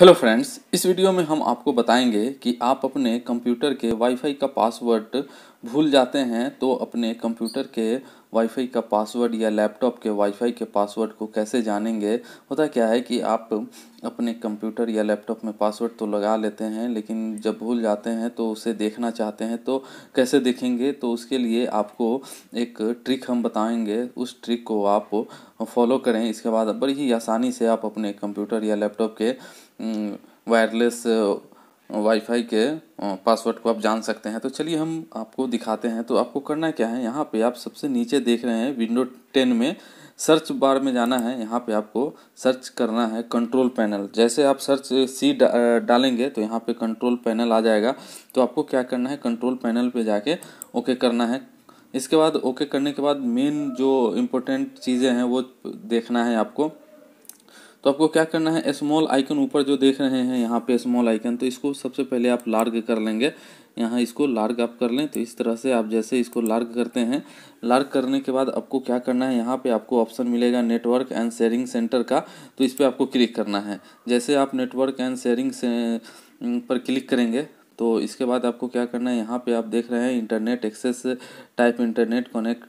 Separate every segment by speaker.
Speaker 1: hello friends इस video में हम आपको बताएंगे कि आप अपने कंप्यूटर के वाईफाई का पासवर्ड भूल जाते हैं तो अपने कंप्यूटर के वाईफाई का पासवर्ड या लैपटॉप के वाईफाई के पासवर्ड को कैसे जानेंगे होता क्या है कि आप अपने कंप्यूटर या लैपटॉप में पासवर्ड तो लगा लेते हैं लेकिन जब भूल जाते हैं तो उसे देखना चाहते हैं तो कैसे देखेंगे तो उसके लिए आपको एक ट्रिक हम बताएंगे उस ट्रिक को आप फॉलो करें इसके बाद बड़ी ही आसानी से आप अपने कंप्यूटर या लैपटॉप के वायरलेस हम्म, वाईफाई के पासवर्ड को आप जान सकते हैं तो चलिए हम आपको दिखाते हैं तो आपको करना क्या है यहाँ पे आप सबसे नीचे देख रहे हैं विंडो टेन में सर्च बार में जाना है यहाँ पे आपको सर्च करना है कंट्रोल पैनल जैसे आप सर्च सी डा, डालेंगे तो यहाँ पे कंट्रोल पैनल आ जाएगा तो आपको क्या करना है कंट्रोल पैनल पे जाके ओके करना है इसके बाद ओके करने के बाद मेन जो इम्पोर्टेंट चीज़ें हैं वो देखना है आपको तो आपको क्या करना है स्मॉल आइकन ऊपर जो देख रहे हैं यहाँ पे स्मॉल आइकन तो इसको सबसे पहले आप लार्ग कर लेंगे यहाँ इसको लार्ग आप कर लें तो इस तरह से आप जैसे इसको लार्ग करते हैं लार्ग करने के बाद आपको क्या करना है यहाँ पे आपको ऑप्शन मिलेगा नेटवर्क एंड शेयरिंग सेंटर का तो इस पर आपको क्लिक करना है जैसे आप नेटवर्क एंड शेयरिंग पर क्लिक करेंगे तो इसके बाद आपको क्या करना है यहाँ पे आप देख रहे हैं internet access type internet connect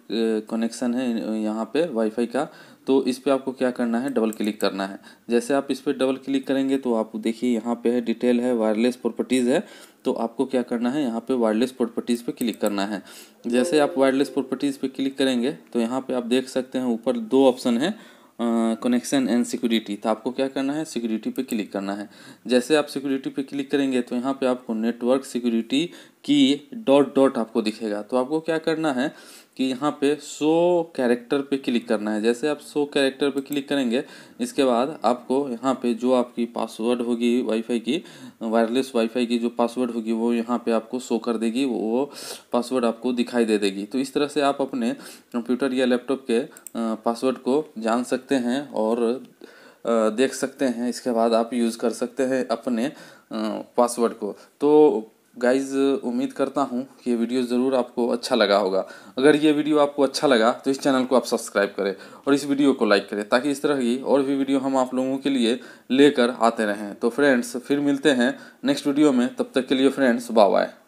Speaker 1: connection है यहाँ पे वाईफाई का तो इस पर आपको क्या करना है डबल क्लिक करना है जैसे आप इस पर डबल क्लिक करेंगे तो आप देखिए यहाँ पे है डिटेल है वायरलेस प्रॉपर्टीज़ है तो आपको क्या करना है यहाँ पे वायरलेस प्रॉपर्टीज़ पे क्लिक करना है जैसे आप वायरलेस प्रॉपर्टीज़ पे क्लिक करेंगे तो यहाँ पे आप देख सकते हैं ऊपर दो ऑप्शन है कनेक्शन एंड सिक्योरिटी तो आपको क्या करना है सिक्योरिटी पे क्लिक करना है जैसे आप सिक्योरिटी पे क्लिक करेंगे तो यहाँ पे आपको नेटवर्क सिक्योरिटी की डॉट डॉट आपको दिखेगा तो आपको क्या करना है कि यहाँ पे सो कैरेक्टर पे क्लिक करना है जैसे आप सो कैरेक्टर पे क्लिक करेंगे इसके बाद आपको यहाँ पे जो आपकी पासवर्ड होगी वाईफाई की वायरलेस वाईफाई की जो पासवर्ड होगी वो यहाँ पे आपको शो कर देगी वो पासवर्ड आपको दिखाई दे देगी तो इस तरह से आप अपने कंप्यूटर या लैपटॉप के पासवर्ड को जान सकते हैं और देख सकते हैं इसके बाद आप यूज़ कर सकते हैं अपने पासवर्ड को तो गाइज़ उम्मीद करता हूँ कि ये वीडियो ज़रूर आपको अच्छा लगा होगा अगर ये वीडियो आपको अच्छा लगा तो इस चैनल को आप सब्सक्राइब करें और इस वीडियो को लाइक करें ताकि इस तरह की और भी वीडियो हम आप लोगों के लिए लेकर आते रहें तो फ्रेंड्स फिर मिलते हैं नेक्स्ट वीडियो में तब तक के लिए फ्रेंड्स बाय बाय